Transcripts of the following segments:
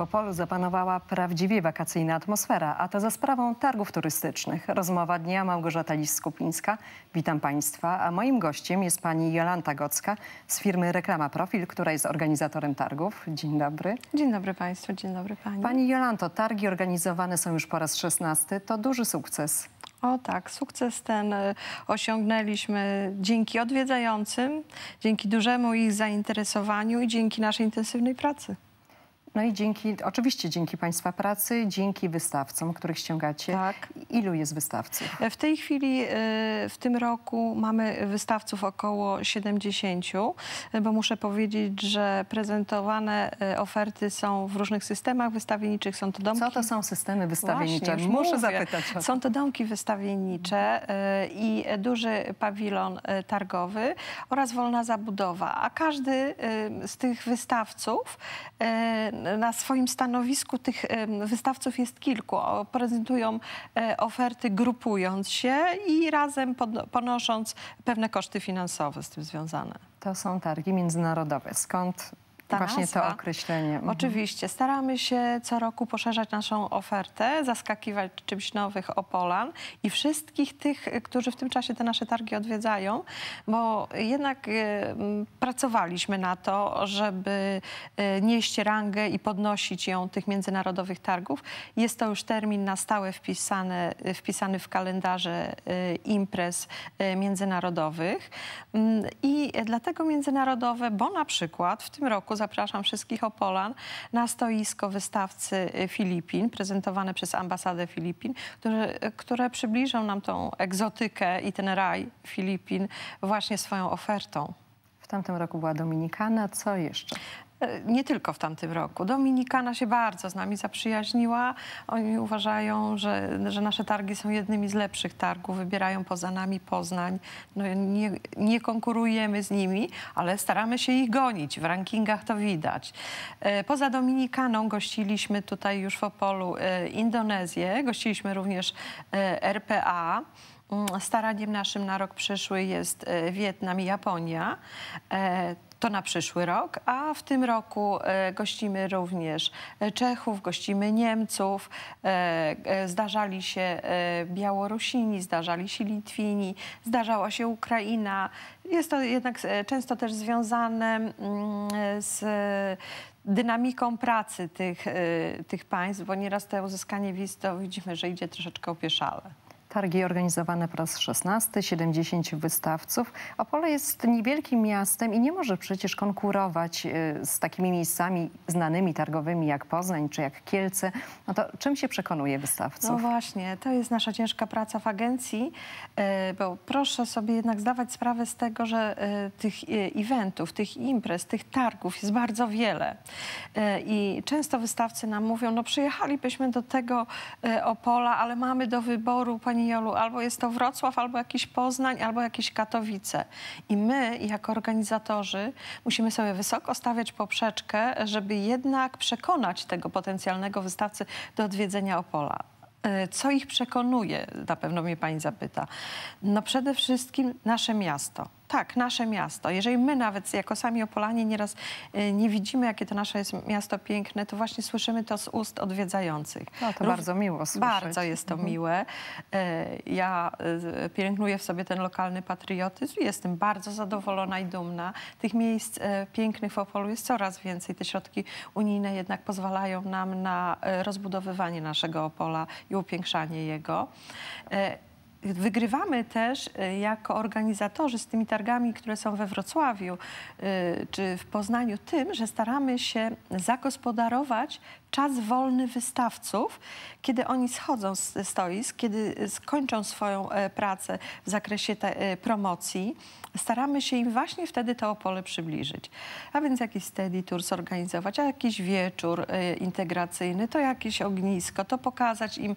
w Opolu zapanowała prawdziwie wakacyjna atmosfera, a to za sprawą targów turystycznych. Rozmowa dnia Małgorzata Lis-Skupińska. Witam Państwa, a moim gościem jest pani Jolanta Gocka z firmy Reklama Profil, która jest organizatorem targów. Dzień dobry. Dzień dobry Państwu, dzień dobry Pani. Pani Jolanto, targi organizowane są już po raz szesnasty. To duży sukces. O tak, sukces ten e, osiągnęliśmy dzięki odwiedzającym, dzięki dużemu ich zainteresowaniu i dzięki naszej intensywnej pracy. No i dzięki, oczywiście dzięki Państwa pracy, dzięki wystawcom, których ściągacie. Tak. Ilu jest wystawców? W tej chwili, y, w tym roku mamy wystawców około 70, y, bo muszę powiedzieć, że prezentowane y, oferty są w różnych systemach wystawienniczych. Są to domki... Co to są systemy wystawiennicze? Właśnie, muszę zapytać. Są to domki wystawiennicze i duży pawilon targowy oraz wolna zabudowa. A każdy z tych wystawców na swoim stanowisku tych wystawców jest kilku. Prezentują e, oferty grupując się i razem ponosząc pewne koszty finansowe z tym związane. To są targi międzynarodowe. Skąd ta Właśnie nazwa. to określenie. Mhm. Oczywiście. Staramy się co roku poszerzać naszą ofertę, zaskakiwać czymś nowych Opolan i wszystkich tych, którzy w tym czasie te nasze targi odwiedzają, bo jednak y, pracowaliśmy na to, żeby y, nieść rangę i podnosić ją tych międzynarodowych targów. Jest to już termin na stałe y, wpisany w kalendarze imprez międzynarodowych mm, i dlatego międzynarodowe, bo na przykład w tym roku zapraszam wszystkich Opolan na stoisko wystawcy y, Filipin, prezentowane przez ambasadę Filipin, które, y, które przybliżą nam tą egzotykę i ten raj Filipin właśnie swoją ofertą. W tamtym roku była Dominikana. Co jeszcze? E, nie tylko w tamtym roku. Dominikana się bardzo z nami zaprzyjaźniła. Oni uważają, że, że nasze targi są jednymi z lepszych targów, wybierają poza nami Poznań. No, nie, nie konkurujemy z nimi, ale staramy się ich gonić. W rankingach to widać. E, poza Dominikaną gościliśmy tutaj już w Opolu e, Indonezję, gościliśmy również RPA. Mm, staraniem naszym na rok przyszły jest Wietnam i Japonia. To na przyszły rok, a w tym roku e, gościmy również e, Czechów, gościmy Niemców, e, zdarzali się Białorusini, zdarzali się Litwini, zdarzała się Ukraina. Jest to jednak często też związane mm, z dynamiką pracy tych, tych państw, bo nieraz to uzyskanie wiz to widzimy, że idzie troszeczkę opieszale. Targi organizowane po raz 16, 70 wystawców. Opole jest niewielkim miastem i nie może przecież konkurować y, z takimi miejscami znanymi targowymi jak Poznań czy jak Kielce. No to czym się przekonuje wystawców? No właśnie, to jest nasza ciężka praca w agencji, y, bo proszę sobie jednak zdawać sprawę z tego, że y, tych eventów, tych imprez, tych targów jest bardzo wiele. I często wystawcy nam mówią, no przyjechalibyśmy do tego Opola, ale mamy do wyboru, pani Pani Jolu, albo jest to Wrocław, albo jakiś Poznań, albo jakieś Katowice. I my, jako organizatorzy, musimy sobie wysoko stawiać poprzeczkę, żeby jednak przekonać tego potencjalnego wystawcy do odwiedzenia Opola. E, co ich przekonuje? Na pewno mnie pani zapyta. No przede wszystkim nasze miasto tak, nasze miasto. Jeżeli my nawet jako sami Opolanie nieraz e, nie widzimy, jakie to nasze jest miasto piękne, to właśnie słyszymy to z ust odwiedzających. No to Rów... bardzo miło słyszeć. Bardzo jest to mhm. miłe. E, ja e, pielęgnuję w sobie ten lokalny patriotyzm i jestem bardzo zadowolona i dumna. Tych miejsc pięknych w Opolu jest coraz więcej. Te środki unijne jednak pozwalają nam na rozbudowywanie naszego Opola i upiększanie jego. Wygrywamy też e, jako organizatorzy z tymi targami, które są we Wrocławiu e, czy w Poznaniu, tym, że staramy się zagospodarować czas wolny wystawców, kiedy oni schodzą z stoisk, kiedy skończą swoją e, pracę w zakresie e, promocji, staramy się im właśnie wtedy to pole przybliżyć. A więc jakiś steady tour zorganizować, a jakiś wieczór e, integracyjny, to jakieś ognisko, to pokazać im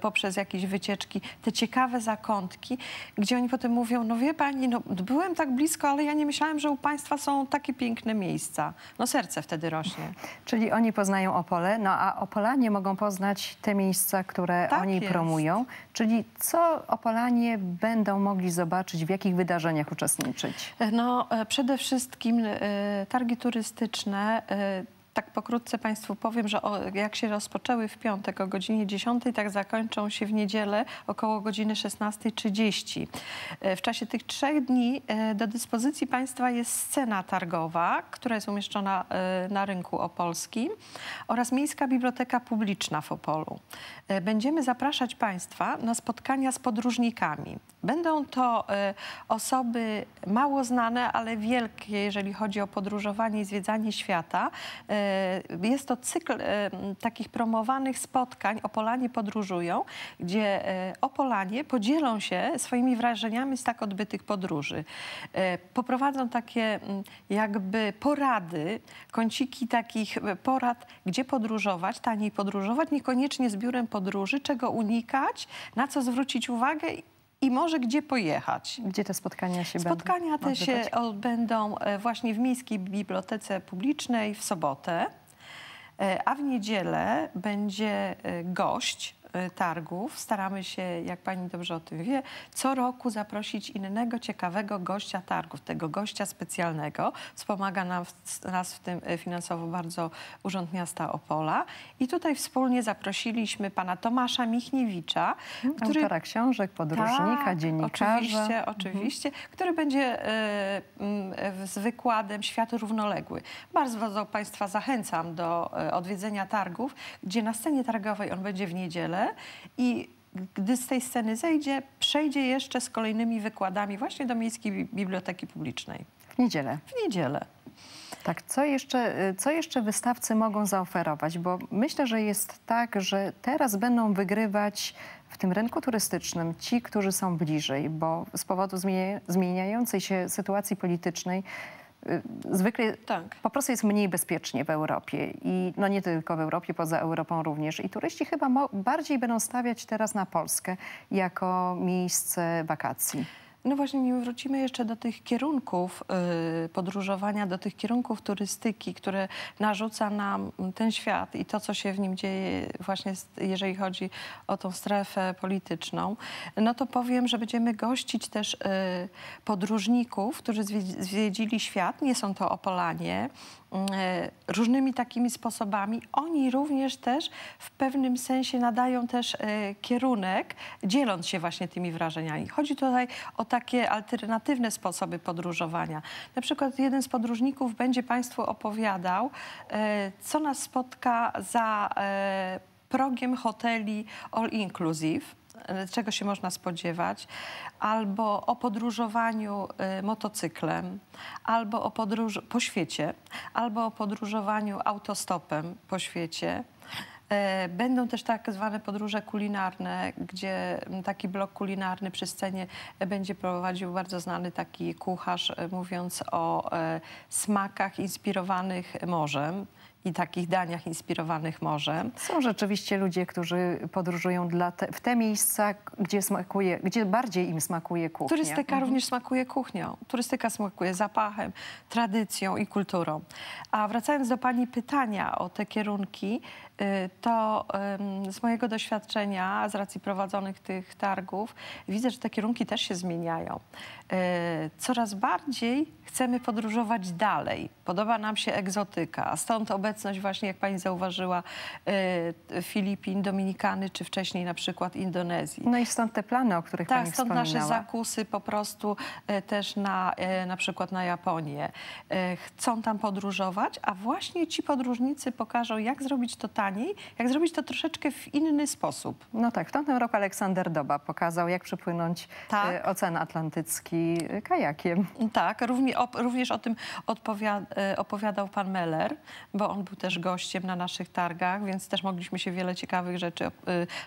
poprzez jakieś wycieczki te ciekawe zakątki, gdzie oni potem mówią, no wie pani, no byłem tak blisko, ale ja nie myślałem, że u państwa są takie piękne miejsca. No serce wtedy rośnie. Czyli oni poznają Opole, no a Opolanie mogą poznać te miejsca, które tak oni jest. promują, czyli co Opolanie będą mogli zobaczyć, w jakich wydarzeniach uczestniczyć? No e, przede wszystkim e, targi turystyczne e, tak pokrótce Państwu powiem, że o, jak się rozpoczęły w piątek o godzinie 10, tak zakończą się w niedzielę około godziny 16.30. E, w czasie tych trzech dni e, do dyspozycji Państwa jest scena targowa, która jest umieszczona e, na rynku opolskim oraz Miejska Biblioteka Publiczna w Opolu. Będziemy zapraszać Państwa na spotkania z podróżnikami. Będą to osoby mało znane, ale wielkie, jeżeli chodzi o podróżowanie i zwiedzanie świata E, jest to cykl e, takich promowanych spotkań Opolanie podróżują, gdzie e, Opolanie podzielą się swoimi wrażeniami z tak odbytych podróży. Poprowadzą takie mm, jakby porady, kąciki takich porad, gdzie podróżować, taniej podróżować, niekoniecznie z biurem podróży, czego unikać, na co zwrócić uwagę i może gdzie pojechać. Gdzie te spotkania się spotkania będą? Spotkania te odbywać? się odbędą e, właśnie w Miejskiej Bibliotece Publicznej w sobotę, e, a w niedzielę będzie e, gość E, targów staramy się, jak pani dobrze o tym wie, co roku zaprosić innego ciekawego gościa targów, tego gościa specjalnego. Wspomaga nam, nas w tym e, finansowo bardzo Urząd Miasta Opola. I tutaj wspólnie zaprosiliśmy pana Tomasza Michniewicza, mhm, który... Autora książek, podróżnika, tak, dziennikarza. Oczywiście, mhm. oczywiście, mhm. który będzie y, y, z wykładem Świat równoległy. Bardzo państwa zachęcam do y, odwiedzenia targów, gdzie na scenie targowej on będzie w niedzielę i gdy z tej sceny zejdzie, przejdzie jeszcze z kolejnymi wykładami właśnie do Miejskiej Biblioteki Publicznej. W niedzielę. W niedzielę. Tak, co jeszcze, y, co jeszcze wystawcy mogą zaoferować? Bo myślę, że jest tak, że teraz będą wygrywać w tym rynku turystycznym ci, którzy są bliżej, bo z powodu zmieniającej się sytuacji politycznej Y, zwykle tak. po prostu jest mniej bezpiecznie w Europie i no nie tylko w Europie, poza Europą również. I turyści chyba bardziej będą stawiać teraz na Polskę jako miejsce wakacji. No właśnie, wrócimy jeszcze do tych kierunków y, podróżowania, do tych kierunków turystyki, które narzuca nam ten świat i to, co się w nim dzieje właśnie, jeżeli chodzi o tą strefę polityczną. No to powiem, że będziemy gościć też y, podróżników, którzy zwiedzili świat. Nie są to Opolanie, E, różnymi takimi sposobami, oni również też w pewnym sensie nadają też e, kierunek, dzieląc się właśnie tymi wrażeniami. Chodzi tutaj o takie alternatywne sposoby podróżowania. Na przykład jeden z podróżników będzie Państwu opowiadał, e, co nas spotka za progiem hoteli all inclusive czego się można spodziewać, albo o podróżowaniu y, motocyklem, albo o podróż po świecie, albo o podróżowaniu autostopem po świecie. Y, będą też tak zwane podróże kulinarne, gdzie mm, taki blok kulinarny przy scenie będzie prowadził bardzo znany taki kucharz, y, mówiąc o smakach inspirowanych morzem i takich daniach inspirowanych morzem. Są rzeczywiście ludzie, którzy podróżują te, w te miejsca, gdzie, smakuje, gdzie bardziej im smakuje kuchnia. Turystyka mhm. również smakuje kuchnią. Turystyka smakuje zapachem, tradycją i kulturą. A wracając do Pani pytania o te kierunki, Y, to z mojego doświadczenia, z racji prowadzonych tych targów, widzę, że te kierunki też się zmieniają. Y, coraz bardziej chcemy podróżować dalej. Podoba nam się egzotyka, stąd obecność właśnie, jak pani zauważyła, y, Filipin, Dominikany, czy wcześniej na przykład Indonezji. No i stąd te plany, o których tak, pani stąd nasze zakusy po prostu też na, na przykład na Japonię. Chcą tam podróżować, a właśnie ci podróżnicy pokażą, jak zrobić to tanie, jak zrobić to troszeczkę w inny sposób. No tak, w tamtym roku Aleksander Doba pokazał, jak przepłynąć e, tak. Ocean Atlantycki e, kajakiem. Mm, tak, op, również o tym e, opowiadał pan Meller, bo on był też gościem na naszych targach, więc też mogliśmy się wiele ciekawych rzeczy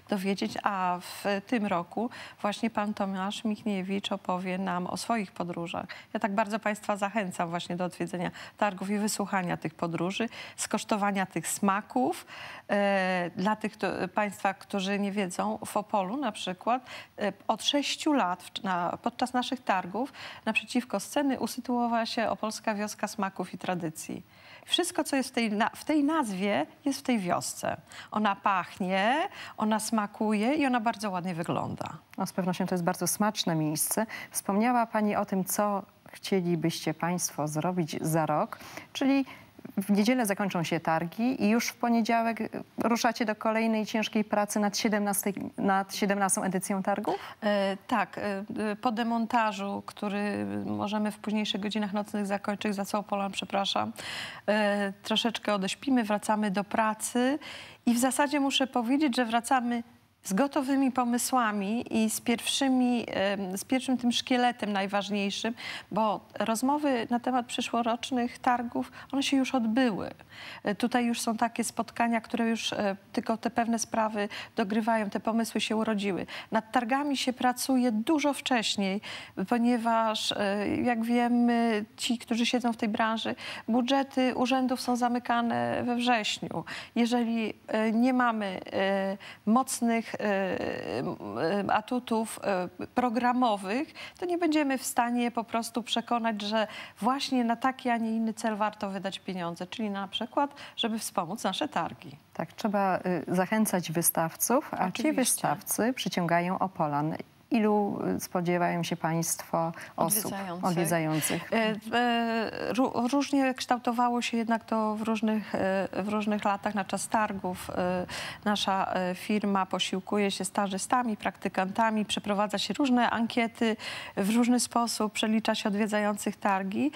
dowiedzieć, a w tym roku właśnie pan Tomasz Michniewicz opowie nam o swoich podróżach. Ja tak bardzo państwa zachęcam właśnie do odwiedzenia targów i wysłuchania tych podróży, skosztowania tych smaków, E, dla tych to, Państwa, którzy nie wiedzą, w Opolu na przykład e, od sześciu lat na, podczas naszych targów naprzeciwko sceny usytuowała się Opolska Wioska Smaków i Tradycji. Wszystko, co jest w tej, w tej nazwie, jest w tej wiosce. Ona pachnie, ona smakuje i ona bardzo ładnie wygląda. No, z pewnością to jest bardzo smaczne miejsce. Wspomniała Pani o tym, co chcielibyście Państwo zrobić za rok, czyli w niedzielę zakończą się targi i już w poniedziałek y, ruszacie do kolejnej ciężkiej pracy nad 17, nad 17 edycją targu? E, tak. E, e, po demontażu, który możemy w późniejszych godzinach nocnych zakończyć, za całą przepraszam, e, troszeczkę odeśpimy, wracamy do pracy i w zasadzie muszę powiedzieć, że wracamy z gotowymi pomysłami i z, pierwszymi, z pierwszym tym szkieletem najważniejszym, bo rozmowy na temat przyszłorocznych targów, one się już odbyły. E, tutaj już są takie spotkania, które już e, tylko te pewne sprawy dogrywają, te pomysły się urodziły. Nad targami się pracuje dużo wcześniej, ponieważ e, jak wiemy, ci, którzy siedzą w tej branży, budżety urzędów są zamykane we wrześniu. Jeżeli nie mamy mocnych E, e, atutów e, programowych, to nie będziemy w stanie po prostu przekonać, że właśnie na taki, a nie inny cel warto wydać pieniądze, czyli na przykład, żeby wspomóc nasze targi. Tak, trzeba y, zachęcać wystawców, a Oczywiście. ci wystawcy przyciągają Opolan Ilu y, spodziewają się Państwo osób odwiedzających? odwiedzających? E, e, różnie kształtowało się jednak to w różnych, e, w różnych latach. Na czas targów nasza firma posiłkuje się stażystami, praktykantami, przeprowadza się różne ankiety w różny sposób, przelicza się odwiedzających targi.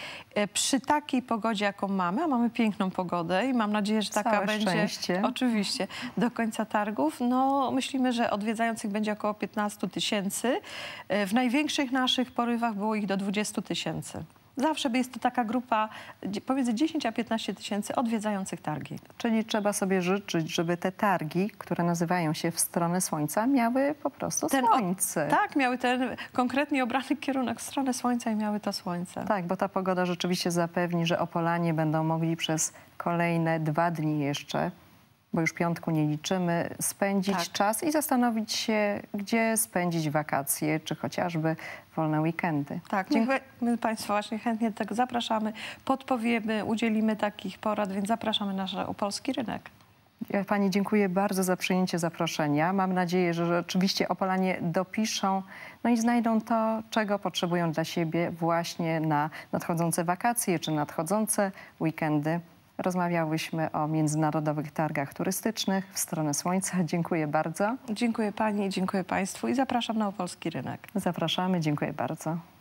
Przy takiej pogodzie, jaką mamy, a mamy piękną pogodę i mam nadzieję, że taka Całe będzie szczęście. oczywiście do końca targów, no myślimy, że odwiedzających będzie około 15 tysięcy tysięcy. E, w największych naszych porywach było ich do 20 tysięcy. Zawsze jest to taka grupa pomiędzy 10 a 15 tysięcy odwiedzających targi. Czyli trzeba sobie życzyć, żeby te targi, które nazywają się w stronę słońca, miały po prostu ten, słońce. Tak, miały ten konkretnie obrany kierunek w stronę słońca i miały to słońce. Tak, bo ta pogoda rzeczywiście zapewni, że Opolanie będą mogli przez kolejne dwa dni jeszcze bo już piątku nie liczymy, spędzić tak. czas i zastanowić się, gdzie spędzić wakacje, czy chociażby wolne weekendy. Tak, dziękuję. My Państwa właśnie chętnie do tego zapraszamy, podpowiemy, udzielimy takich porad, więc zapraszamy nasz opolski rynek. Pani dziękuję bardzo za przyjęcie zaproszenia. Mam nadzieję, że rzeczywiście Opolanie dopiszą no i znajdą to, czego potrzebują dla siebie właśnie na nadchodzące wakacje czy nadchodzące weekendy. Rozmawiałyśmy o międzynarodowych targach turystycznych w stronę słońca. Dziękuję bardzo. Dziękuję Pani, dziękuję Państwu i zapraszam na Opolski Rynek. Zapraszamy, dziękuję bardzo.